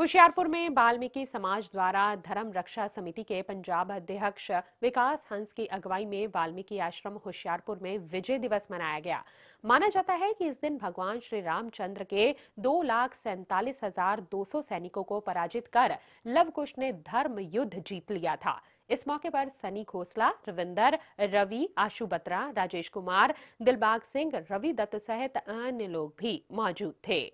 होशियारपुर में वाल्मीकि समाज द्वारा धर्म रक्षा समिति के पंजाब अध्यक्ष विकास हंस की अगुवाई में वाल्मीकि आश्रम होशियारपुर में विजय दिवस मनाया गया माना जाता है कि इस दिन भगवान श्री रामचंद्र के दो लाख सैंतालीस हजार दो सौ सैनिकों को पराजित कर लवकुश ने धर्म युद्ध जीत लिया था इस मौके पर सनी घोसला रविंदर रवि आशु बत्रा राजेश कुमार दिलबाग सिंह रवि दत्त सहित अन्य लोग भी मौजूद थे